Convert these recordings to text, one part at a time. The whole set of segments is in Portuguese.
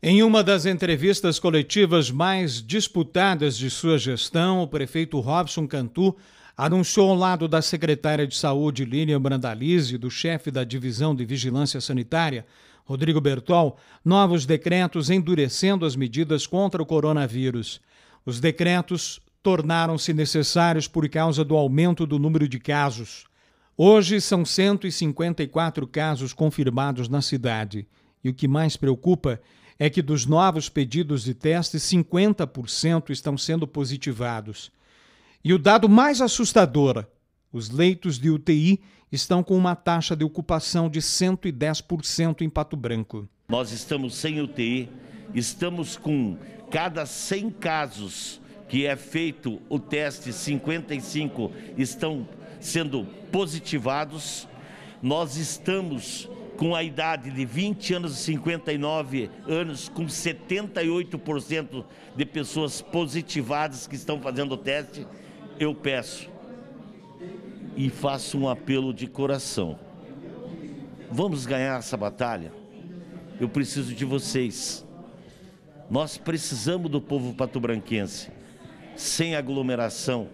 Em uma das entrevistas coletivas mais disputadas de sua gestão, o prefeito Robson Cantu anunciou ao lado da secretária de Saúde Lilian Brandalize e do chefe da Divisão de Vigilância Sanitária, Rodrigo Bertol, novos decretos endurecendo as medidas contra o coronavírus. Os decretos tornaram-se necessários por causa do aumento do número de casos. Hoje são 154 casos confirmados na cidade. E o que mais preocupa é que dos novos pedidos de teste, 50% estão sendo positivados. E o dado mais assustador: os leitos de UTI estão com uma taxa de ocupação de 110% em Pato Branco. Nós estamos sem UTI, estamos com cada 100 casos que é feito o teste, 55 estão sendo positivados. Nós estamos com a idade de 20 anos e 59 anos, com 78% de pessoas positivadas que estão fazendo o teste, eu peço e faço um apelo de coração. Vamos ganhar essa batalha? Eu preciso de vocês. Nós precisamos do povo patobranquense. sem aglomeração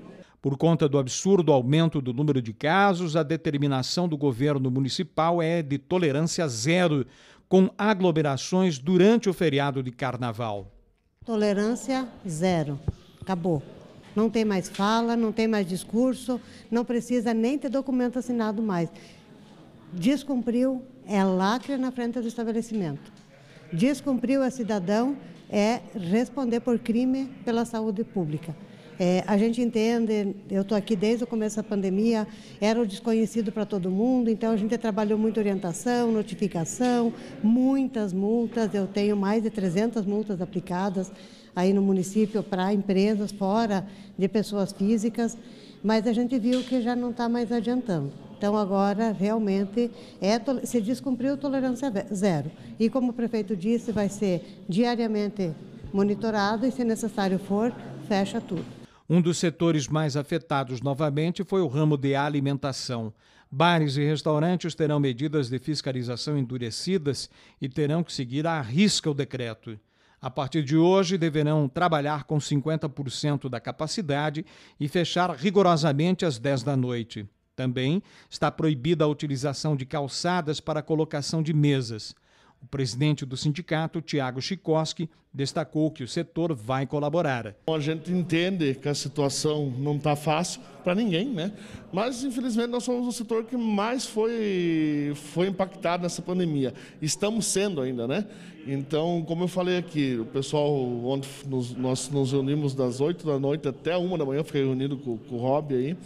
por conta do absurdo aumento do número de casos, a determinação do governo municipal é de tolerância zero com aglomerações durante o feriado de carnaval. Tolerância zero. Acabou. Não tem mais fala, não tem mais discurso, não precisa nem ter documento assinado mais. Descumpriu, é lacre na frente do estabelecimento. Descumpriu é cidadão, é responder por crime pela saúde pública. É, a gente entende, eu estou aqui desde o começo da pandemia, era o desconhecido para todo mundo, então a gente trabalhou muito orientação, notificação, muitas multas, eu tenho mais de 300 multas aplicadas aí no município para empresas fora de pessoas físicas, mas a gente viu que já não está mais adiantando. Então agora realmente é, se descumpriu tolerância zero. E como o prefeito disse, vai ser diariamente monitorado e se necessário for, fecha tudo. Um dos setores mais afetados novamente foi o ramo de alimentação. Bares e restaurantes terão medidas de fiscalização endurecidas e terão que seguir à risca o decreto. A partir de hoje, deverão trabalhar com 50% da capacidade e fechar rigorosamente às 10 da noite. Também está proibida a utilização de calçadas para colocação de mesas. O presidente do sindicato, Tiago Chikoski, destacou que o setor vai colaborar. A gente entende que a situação não está fácil para ninguém, né? Mas, infelizmente, nós somos o setor que mais foi, foi impactado nessa pandemia. Estamos sendo ainda, né? Então, como eu falei aqui, o pessoal, onde nos, nós nos reunimos das 8 da noite até 1 da manhã, fiquei reunido com, com o Rob aí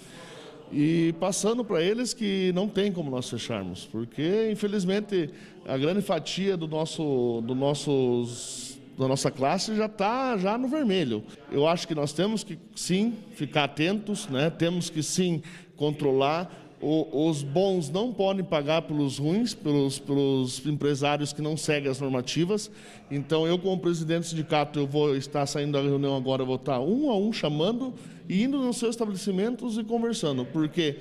e passando para eles que não tem como nós fecharmos, porque infelizmente a grande fatia do nosso, do nossos, da nossa classe já está já no vermelho. Eu acho que nós temos que sim ficar atentos, né? temos que sim controlar o, os bons não podem pagar pelos ruins, pelos, pelos empresários que não seguem as normativas. Então, eu, como presidente do sindicato, eu vou estar saindo da reunião agora, vou estar um a um chamando e indo nos seus estabelecimentos e conversando. Porque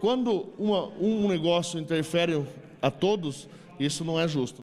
quando uma, um negócio interfere a todos, isso não é justo.